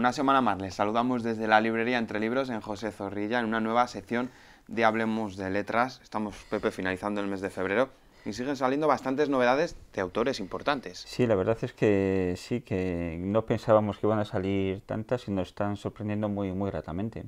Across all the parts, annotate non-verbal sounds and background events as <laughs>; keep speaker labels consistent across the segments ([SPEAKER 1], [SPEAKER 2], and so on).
[SPEAKER 1] Una semana más les saludamos desde la librería Entre Libros en José Zorrilla en una nueva sección de Hablemos de Letras. Estamos, Pepe, finalizando el mes de febrero y siguen saliendo bastantes novedades de autores importantes.
[SPEAKER 2] Sí, la verdad es que sí, que no pensábamos que iban a salir tantas y nos están sorprendiendo muy, muy gratamente.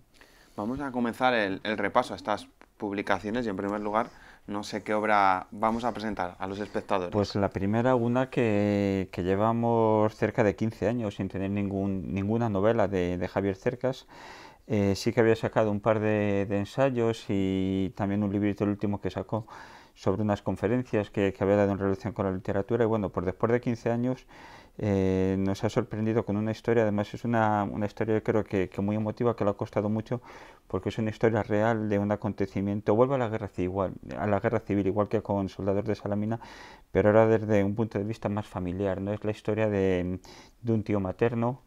[SPEAKER 1] Vamos a comenzar el, el repaso a estas publicaciones y en primer lugar no sé qué obra vamos a presentar a los espectadores.
[SPEAKER 2] Pues la primera, una que, llevamos cerca de 15 años sin tener ninguna novela de, Javier Cercas. Eh, sí que había sacado un par de, ensayos y también un librito, el último que sacó, sobre unas conferencias que, había dado en relación con la literatura. Y bueno, pues después de 15 años eh, nos ha sorprendido con una historia, además es una, historia yo creo que, muy emotiva, que lo ha costado mucho, porque es una historia real de un acontecimiento, vuelve a la guerra civil igual, a la guerra civil, igual que con Soldados de Salamina, pero ahora desde un punto de vista más familiar, no es la historia de, de un tío materno,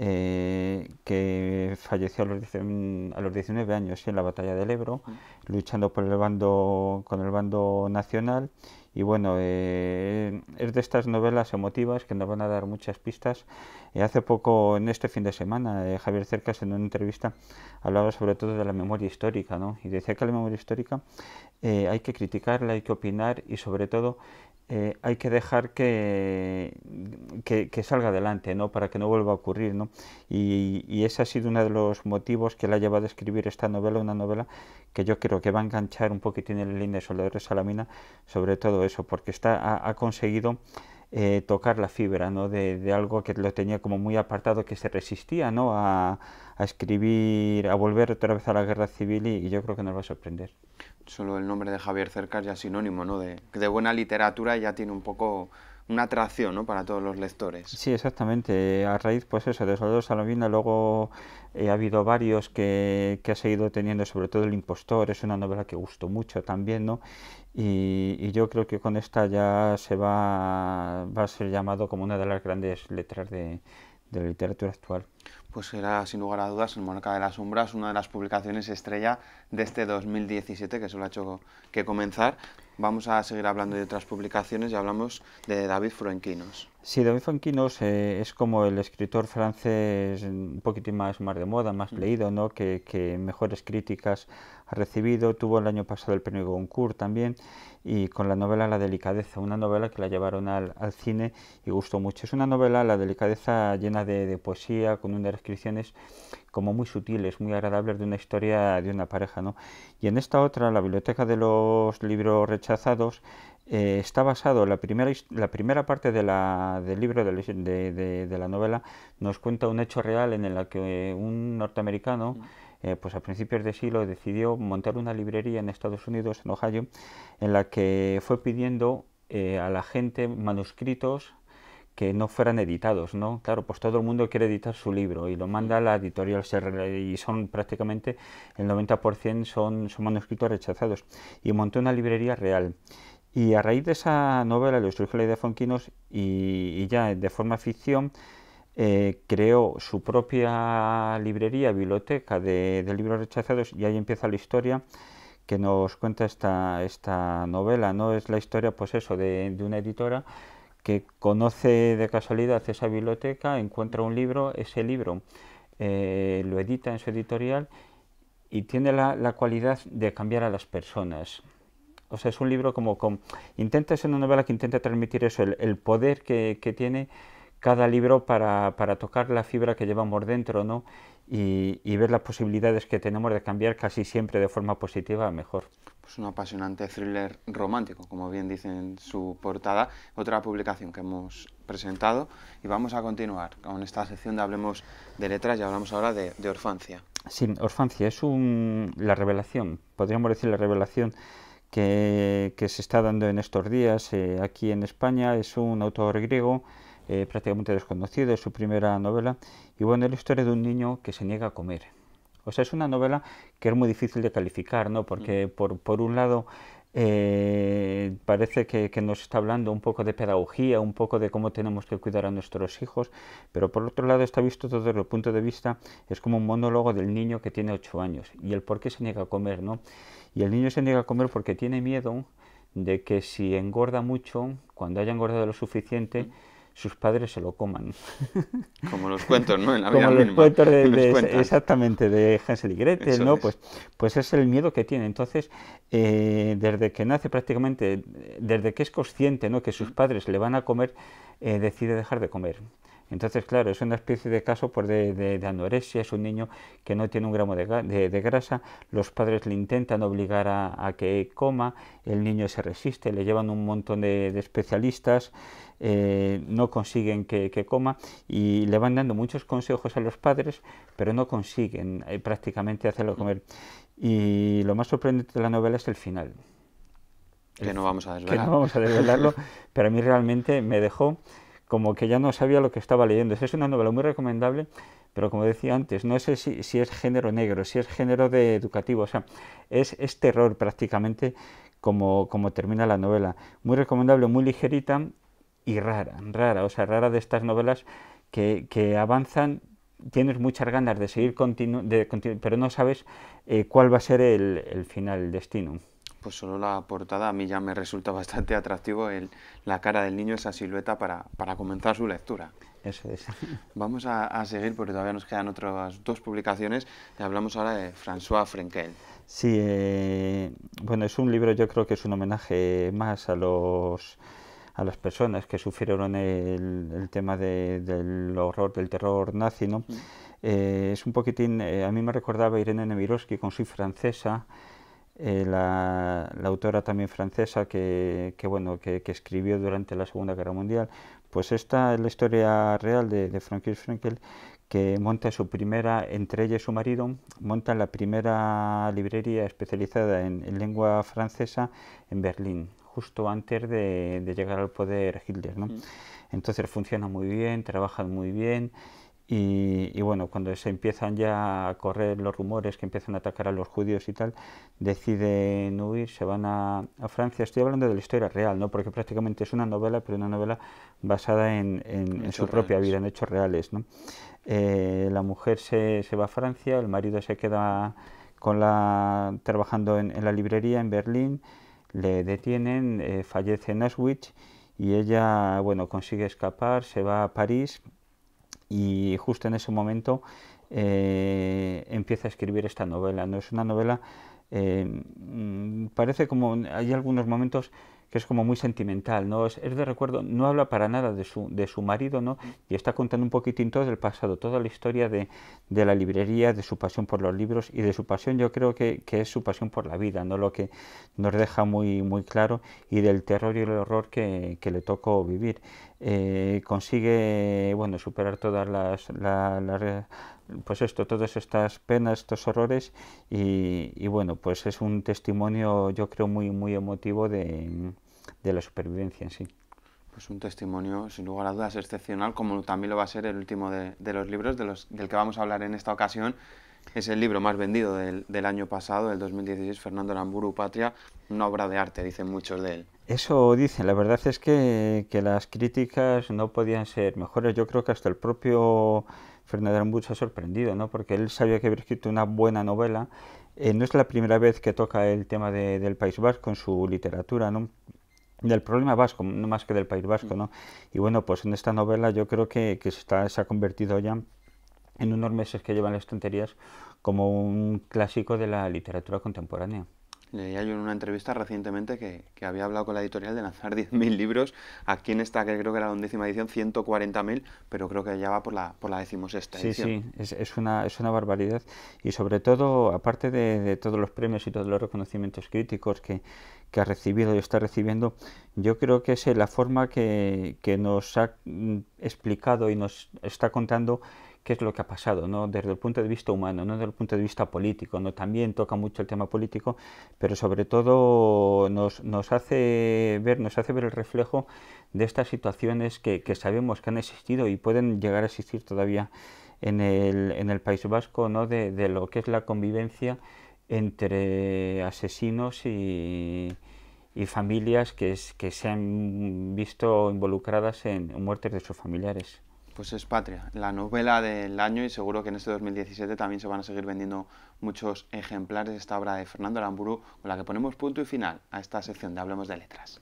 [SPEAKER 2] eh, que falleció a los, 19 años en la batalla del Ebro, mm. luchando por el bando, con el bando nacional. Y bueno, eh, es de estas novelas emotivas que nos van a dar muchas pistas. Eh, hace poco, en este fin de semana, Javier Cercas en una entrevista hablaba sobre todo de la memoria histórica, ¿no? Y decía que la memoria histórica hay que criticarla, hay que opinar y sobre todo hay que dejar que, que, salga adelante, ¿no? para que no vuelva a ocurrir. ¿no? Y, y, ese ha sido uno de los motivos que la ha llevado a escribir esta novela, una novela que yo creo que va a enganchar un poquitín en la línea de Soledad Salamina, sobre todo eso, porque está, ha, conseguido eh, tocar la fibra ¿no? De, algo que lo tenía como muy apartado, que se resistía ¿no? a, escribir, a volver otra vez a la guerra civil y, yo creo que nos va a sorprender.
[SPEAKER 1] Solo el nombre de Javier Cercas ya es sinónimo, ¿no? de, de buena literatura ya tiene un poco una atracción ¿no? para todos los lectores.
[SPEAKER 2] Sí, exactamente. A raíz, pues eso, de Salvador Salomina... luego eh, ha habido varios que, que ha seguido teniendo, sobre todo El Impostor, es una novela que gustó mucho también, ¿no? Y, y, yo creo que con esta ya se va, va a ser llamado como una de las grandes letras de, de la literatura actual.
[SPEAKER 1] Pues era, sin lugar a dudas, El monarca de las sombras, una de las publicaciones estrella de este 2017, que solo ha hecho que comenzar vamos a seguir hablando de otras publicaciones y hablamos de David Fuenquinos.
[SPEAKER 2] Sí, David Fuenquinos eh, es como el escritor francés un poquitín más, más de moda, más mm. leído, ¿no? Que, mejores críticas ha recibido. Tuvo el año pasado el premio Goncourt también y con la novela La Delicadeza, una novela que la llevaron al, cine y gustó mucho. Es una novela, La Delicadeza, llena de, de poesía, con unas descripciones como muy sutiles, muy agradables de una historia de una pareja. ¿no? Y en esta otra, la biblioteca de los libros rechazados, eh, está basado, la primera, la primera parte del libro, de, la novela, nos cuenta un hecho real en el que un norteamericano... Eh, pues a principios de siglo decidió montar una librería en Estados Unidos, en Ohio, en la que fue pidiendo eh, a la gente manuscritos que no fueran editados, ¿no? Claro, pues todo el mundo quiere editar su libro y lo manda a la editorial y son prácticamente el 90% son, son manuscritos rechazados. Y montó una librería real. Y a raíz de esa novela le surgió la idea de Fonquinos y, ya de forma ficción eh, creó su propia librería, biblioteca de, libros rechazados y ahí empieza la historia que nos cuenta esta, esta novela, ¿no? Es la historia, pues eso, de, de una editora que conoce de casualidad esa biblioteca, encuentra un libro, ese libro eh, lo edita en su editorial y tiene la, la, cualidad de cambiar a las personas. O sea, es un libro como... Con, intenta ser una novela que intenta transmitir eso, el, poder que, que tiene cada libro para, tocar la fibra que llevamos dentro ¿no? Y, ver las posibilidades que tenemos de cambiar casi siempre de forma positiva a mejor. Es
[SPEAKER 1] pues un apasionante thriller romántico, como bien dice en su portada, otra publicación que hemos presentado y vamos a continuar con esta sección de Hablemos de Letras y hablamos ahora de, Orfancia.
[SPEAKER 2] Sí, Orfancia es un, la revelación, podríamos decir la revelación que, se está dando en estos días eh, aquí en España, es un autor griego eh, prácticamente desconocido, es su primera novela, y bueno, es la historia de un niño que se niega a comer. O sea, es una novela que es muy difícil de calificar, ¿no? Porque mm. por, un lado eh, parece que, nos está hablando un poco de pedagogía, un poco de cómo tenemos que cuidar a nuestros hijos, pero por otro lado está visto todo desde el punto de vista, es como un monólogo del niño que tiene ocho años y el por qué se niega a comer, ¿no? Y el niño se niega a comer porque tiene miedo de que si engorda mucho, cuando haya engordado lo suficiente, mm sus padres se lo coman.
[SPEAKER 1] <laughs> Como los cuentos, ¿no? En la Como los cuentos <laughs>
[SPEAKER 2] exactamente de Hansel y Gretel, ¿no? Pues, pues es el miedo que tiene. Entonces, eh, desde que nace prácticamente, desde que es consciente, ¿no? Que sus padres le van a comer, eh, decide dejar de comer. Entonces, claro, es una especie de caso pues, de, de, anorexia, es un niño que no tiene un gramo de, grasa, los padres le intentan obligar a, que coma, el niño se resiste, le llevan un montón de, especialistas, eh, no consiguen que, coma y le van dando muchos consejos a los padres, pero no consiguen eh, prácticamente hacerlo mm. comer. Y lo más sorprendente de la novela es el final.
[SPEAKER 1] Que no vamos a desvelarlo. Que no vamos a desvelarlo,
[SPEAKER 2] <laughs> pero a mí realmente me dejó como que ya no sabía lo que estaba leyendo. Es una novela muy recomendable, pero como decía antes, no sé si, es género negro, si es género de educativo, o sea, es, terror prácticamente como, termina la novela. Muy recomendable, muy ligerita y rara, rara, o sea, rara de estas novelas que, avanzan, tienes muchas ganas de seguir, pero no sabes eh, cuál va a ser el, el final, el destino pues solo
[SPEAKER 1] la portada a mí ya me resulta <laughs> bastante atractivo la cara del niño, esa silueta para, para comenzar su lectura. Eso es. <laughs> Vamos a, seguir porque todavía nos quedan otras dos publicaciones y hablamos ahora de François Frenkel.
[SPEAKER 2] Sí, eh, bueno, es un libro, yo creo que es un homenaje más a los a las personas que sufrieron el, tema del horror, del terror nazi, ¿no? Mm. Eh, es un poquitín, eh, a mí me recordaba Irene Nemirovsky con su francesa, eh, la, autora también francesa que, bueno, que, escribió durante la Segunda Guerra Mundial. Pues esta es la historia real de, de Frankl, Frankel, que monta su primera, entre ella y su marido, monta la primera librería especializada en, lengua francesa en Berlín, justo antes de, llegar al poder Hitler. Mm. Entonces funciona muy bien, trabajan muy bien y, bueno, cuando se empiezan ya a correr los rumores que empiezan a atacar a los judíos y tal, deciden huir, se van a, Francia. Estoy hablando de la historia real, ¿no? porque prácticamente es una novela, pero una novela basada en, su propia vida, en hechos reales. ¿no? Eh, la mujer se, va a Francia, el marido se queda con la, trabajando en, la librería en Berlín, le detienen, eh, fallece en Auschwitz y ella bueno, consigue escapar, se va a París y justo en ese momento eh, empieza a escribir esta novela. No es una novela, eh, mm, parece como hay algunos momentos que es como muy sentimental, ¿no? Es, de recuerdo, no habla para nada de su, de su marido, ¿no? Y está contando un poquitín todo del pasado, toda la historia de, la librería, de su pasión por los libros y de su pasión, yo creo que, que, es su pasión por la vida, ¿no? Lo que nos deja muy, muy claro y del terror y el horror que, le tocó vivir. Eh, consigue, bueno, superar todas las pues esto, todas estas penas, estos horrores y, bueno, pues es un testimonio yo creo muy, muy emotivo de, la supervivencia en sí.
[SPEAKER 1] Pues un testimonio sin lugar a dudas excepcional, como también lo va a ser el último de, los libros de los, del que vamos a hablar en esta ocasión. Es el libro más vendido del, año pasado, del 2016, Fernando Lamburu Patria, una obra de arte, dicen muchos de él.
[SPEAKER 2] Eso dicen, la verdad es que, que las críticas no podían ser mejores. Yo creo que hasta el propio Fernando Aramburu se ha sorprendido, ¿no? porque él sabía que había escrito una buena novela. Eh, no es la primera vez que toca el tema del País Vasco en su literatura, ¿no? del problema vasco, no más que del País Vasco. ¿no? Y bueno, pues en esta novela yo creo que, se ha convertido ya en unos meses que llevan las tonterías como un clásico de la literatura contemporánea.
[SPEAKER 1] Leía yo en una entrevista recientemente que, había hablado con la editorial de lanzar 10.000 <laughs> libros. Aquí en esta, que creo que era la undécima edición, 140.000, pero creo que ya va por la, por la decimosexta sí, edición.
[SPEAKER 2] Sí, sí, es, una, es una barbaridad. Y sobre todo, aparte de, todos los premios y todos los reconocimientos críticos que, que ha recibido y está recibiendo, yo creo que es eh, la forma que, que nos ha mm, explicado y nos está contando qué es lo que ha pasado, desde el punto de vista humano, no desde el punto de vista político, no también toca mucho el tema político, pero sobre todo nos, hace ver, nos hace ver el reflejo de estas situaciones que, sabemos que han existido y pueden llegar a existir todavía en el, País Vasco, De, lo que es la convivencia entre asesinos y, familias que, que se han visto involucradas en muertes de sus familiares.
[SPEAKER 1] Pues es Patria, la novela del año y seguro que en este 2017 también se van a seguir vendiendo muchos ejemplares de esta obra de Fernando Aramburu con la que ponemos punto y final a esta sección de Hablemos de Letras.